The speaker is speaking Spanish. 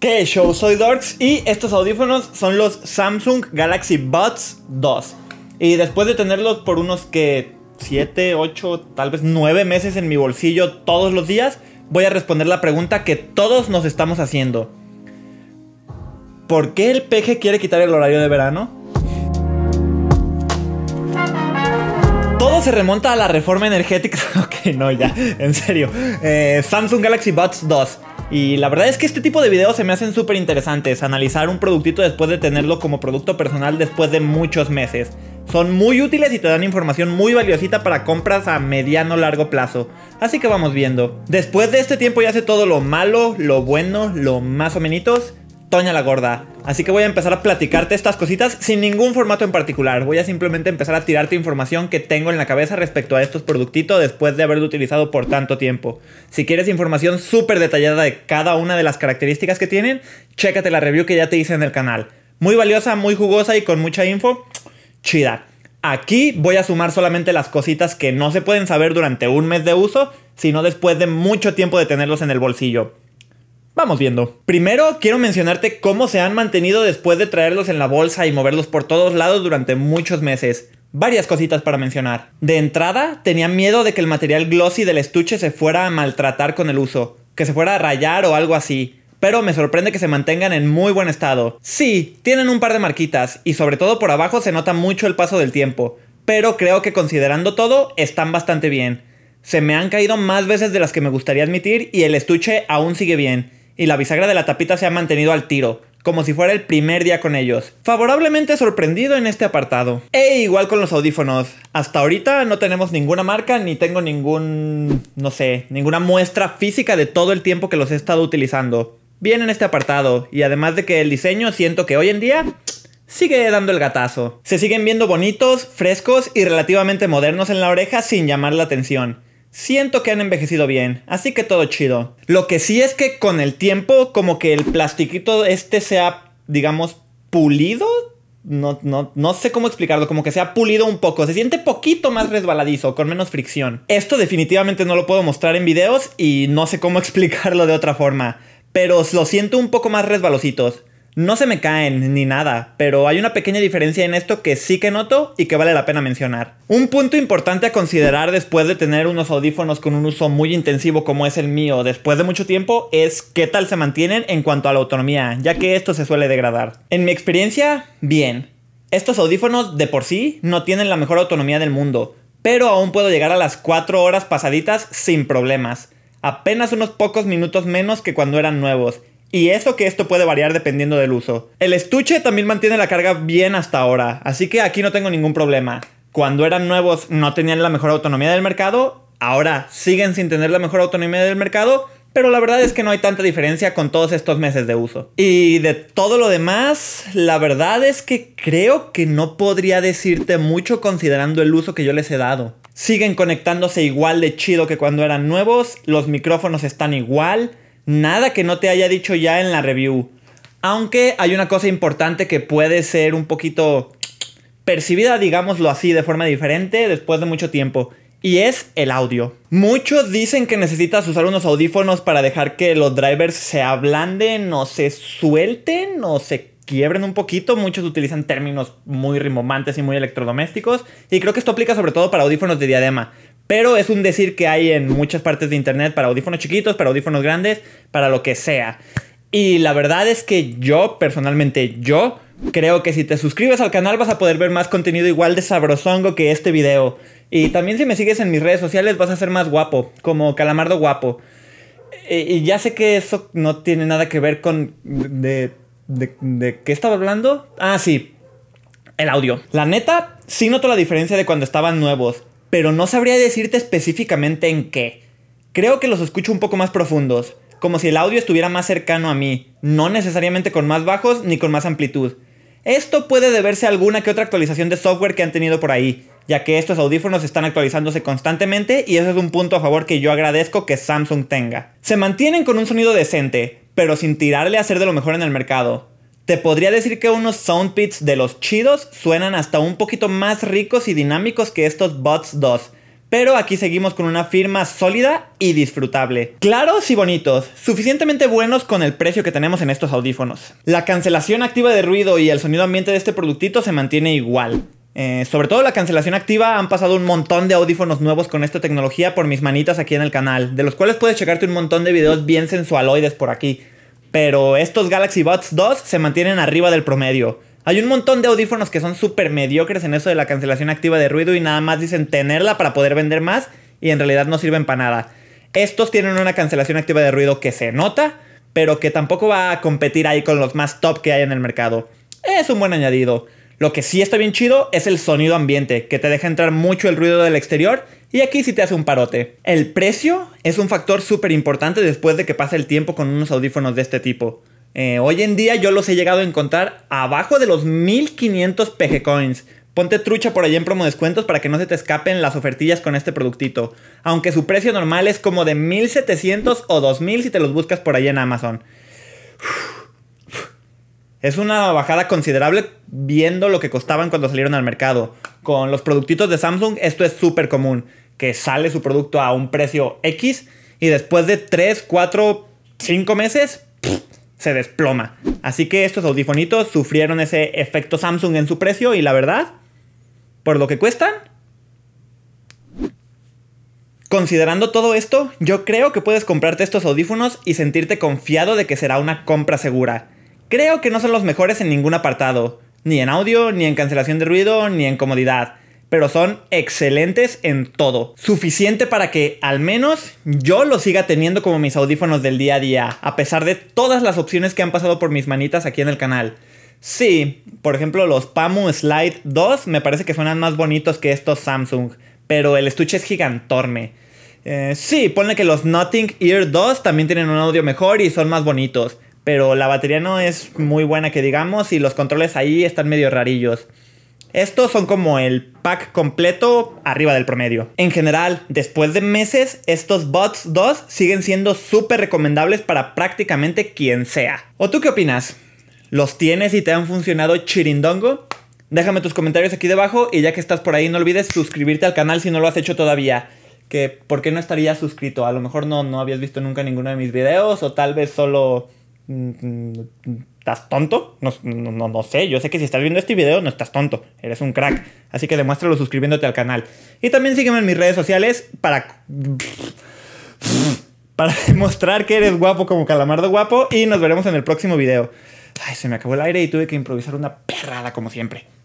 ¿Qué show? Soy Dorks y estos audífonos son los Samsung Galaxy Buds 2. Y después de tenerlos por unos que 7, 8, tal vez 9 meses en mi bolsillo todos los días, voy a responder la pregunta que todos nos estamos haciendo. ¿Por qué el peje quiere quitar el horario de verano? Todo se remonta a la reforma energética. ok, no, ya, en serio. Eh, Samsung Galaxy Buds 2. Y la verdad es que este tipo de videos se me hacen súper interesantes. Analizar un productito después de tenerlo como producto personal después de muchos meses. Son muy útiles y te dan información muy valiosita para compras a mediano largo plazo. Así que vamos viendo. Después de este tiempo ya sé todo lo malo, lo bueno, lo más o menos... Toña la Gorda. Así que voy a empezar a platicarte estas cositas sin ningún formato en particular. Voy a simplemente empezar a tirarte información que tengo en la cabeza respecto a estos productitos después de haberlo utilizado por tanto tiempo. Si quieres información súper detallada de cada una de las características que tienen, chécate la review que ya te hice en el canal. Muy valiosa, muy jugosa y con mucha info. Chida. Aquí voy a sumar solamente las cositas que no se pueden saber durante un mes de uso, sino después de mucho tiempo de tenerlos en el bolsillo. Vamos viendo. Primero, quiero mencionarte cómo se han mantenido después de traerlos en la bolsa y moverlos por todos lados durante muchos meses. Varias cositas para mencionar. De entrada, tenía miedo de que el material glossy del estuche se fuera a maltratar con el uso, que se fuera a rayar o algo así pero me sorprende que se mantengan en muy buen estado. Sí, tienen un par de marquitas, y sobre todo por abajo se nota mucho el paso del tiempo, pero creo que considerando todo, están bastante bien. Se me han caído más veces de las que me gustaría admitir y el estuche aún sigue bien y la bisagra de la tapita se ha mantenido al tiro, como si fuera el primer día con ellos. Favorablemente sorprendido en este apartado. E igual con los audífonos. Hasta ahorita no tenemos ninguna marca ni tengo ningún, no sé, ninguna muestra física de todo el tiempo que los he estado utilizando. Bien en este apartado, y además de que el diseño siento que hoy en día sigue dando el gatazo. Se siguen viendo bonitos, frescos y relativamente modernos en la oreja sin llamar la atención. Siento que han envejecido bien, así que todo chido. Lo que sí es que con el tiempo, como que el plastiquito este se ha, digamos, pulido. No, no sé cómo explicarlo, como que se ha pulido un poco, se siente poquito más resbaladizo, con menos fricción. Esto definitivamente no lo puedo mostrar en videos y no sé cómo explicarlo de otra forma, pero lo siento un poco más resbalositos. No se me caen ni nada, pero hay una pequeña diferencia en esto que sí que noto y que vale la pena mencionar. Un punto importante a considerar después de tener unos audífonos con un uso muy intensivo como es el mío después de mucho tiempo es qué tal se mantienen en cuanto a la autonomía, ya que esto se suele degradar. En mi experiencia, bien. Estos audífonos de por sí no tienen la mejor autonomía del mundo, pero aún puedo llegar a las 4 horas pasaditas sin problemas apenas unos pocos minutos menos que cuando eran nuevos, y eso que esto puede variar dependiendo del uso. El estuche también mantiene la carga bien hasta ahora, así que aquí no tengo ningún problema. Cuando eran nuevos no tenían la mejor autonomía del mercado, ahora siguen sin tener la mejor autonomía del mercado, pero la verdad es que no hay tanta diferencia con todos estos meses de uso. Y de todo lo demás, la verdad es que creo que no podría decirte mucho considerando el uso que yo les he dado. Siguen conectándose igual de chido que cuando eran nuevos, los micrófonos están igual, Nada que no te haya dicho ya en la review. Aunque hay una cosa importante que puede ser un poquito percibida, digámoslo así, de forma diferente después de mucho tiempo. Y es el audio. Muchos dicen que necesitas usar unos audífonos para dejar que los drivers se ablanden o se suelten o se quiebren un poquito. Muchos utilizan términos muy rimomantes y muy electrodomésticos. Y creo que esto aplica sobre todo para audífonos de diadema. Pero es un decir que hay en muchas partes de internet para audífonos chiquitos, para audífonos grandes, para lo que sea. Y la verdad es que yo, personalmente, yo creo que si te suscribes al canal vas a poder ver más contenido igual de sabrosongo que este video. Y también si me sigues en mis redes sociales vas a ser más guapo, como calamardo guapo. E, y ya sé que eso no tiene nada que ver con... ¿De, de, de qué estaba hablando? Ah, sí. El audio. La neta, sí noto la diferencia de cuando estaban nuevos pero no sabría decirte específicamente en qué. Creo que los escucho un poco más profundos, como si el audio estuviera más cercano a mí, no necesariamente con más bajos ni con más amplitud. Esto puede deberse a alguna que otra actualización de software que han tenido por ahí, ya que estos audífonos están actualizándose constantemente y eso es un punto a favor que yo agradezco que Samsung tenga. Se mantienen con un sonido decente, pero sin tirarle a ser de lo mejor en el mercado. Te podría decir que unos sound de los chidos suenan hasta un poquito más ricos y dinámicos que estos Bots 2. Pero aquí seguimos con una firma sólida y disfrutable. Claros y bonitos, suficientemente buenos con el precio que tenemos en estos audífonos. La cancelación activa de ruido y el sonido ambiente de este productito se mantiene igual. Eh, sobre todo la cancelación activa, han pasado un montón de audífonos nuevos con esta tecnología por mis manitas aquí en el canal, de los cuales puedes checarte un montón de videos bien sensualoides por aquí. Pero estos Galaxy Buds 2 se mantienen arriba del promedio. Hay un montón de audífonos que son súper mediocres en eso de la cancelación activa de ruido y nada más dicen tenerla para poder vender más y en realidad no sirven para nada. Estos tienen una cancelación activa de ruido que se nota, pero que tampoco va a competir ahí con los más top que hay en el mercado. Es un buen añadido. Lo que sí está bien chido es el sonido ambiente, que te deja entrar mucho el ruido del exterior y aquí sí te hace un parote. El precio es un factor súper importante después de que pasa el tiempo con unos audífonos de este tipo. Eh, hoy en día yo los he llegado a encontrar abajo de los 1500 PG Coins. Ponte trucha por ahí en promo descuentos para que no se te escapen las ofertillas con este productito. Aunque su precio normal es como de 1700 o 2000 si te los buscas por ahí en Amazon. Es una bajada considerable viendo lo que costaban cuando salieron al mercado. Con los productitos de Samsung esto es súper común, que sale su producto a un precio X y después de 3, 4, 5 meses se desploma. Así que estos audifonitos sufrieron ese efecto Samsung en su precio y la verdad, por lo que cuestan, Considerando todo esto, yo creo que puedes comprarte estos audífonos y sentirte confiado de que será una compra segura. Creo que no son los mejores en ningún apartado, ni en audio, ni en cancelación de ruido, ni en comodidad, pero son excelentes en todo. Suficiente para que al menos yo los siga teniendo como mis audífonos del día a día, a pesar de todas las opciones que han pasado por mis manitas aquí en el canal. Sí, por ejemplo los Pamu Slide 2 me parece que suenan más bonitos que estos Samsung, pero el estuche es gigantorme. Eh, sí, pone que los Nothing Ear 2 también tienen un audio mejor y son más bonitos pero la batería no es muy buena que digamos y los controles ahí están medio rarillos. Estos son como el pack completo arriba del promedio. En general, después de meses, estos bots 2 siguen siendo súper recomendables para prácticamente quien sea. ¿O tú qué opinas? ¿Los tienes y te han funcionado chirindongo? Déjame tus comentarios aquí debajo y ya que estás por ahí no olvides suscribirte al canal si no lo has hecho todavía. Que por qué no estarías suscrito, a lo mejor no, no habías visto nunca ninguno de mis videos o tal vez solo Mm, mm, ¿Estás tonto? No, sé, yo sé que si estás viendo este video no estás tonto, eres un crack. Así que demuéstralo suscribiéndote al canal. Y también sígueme en mis redes sociales para... Para demostrar que eres guapo como calamardo guapo y nos veremos en el próximo video. Ay, se me acabó el aire y tuve que improvisar una perrada como siempre.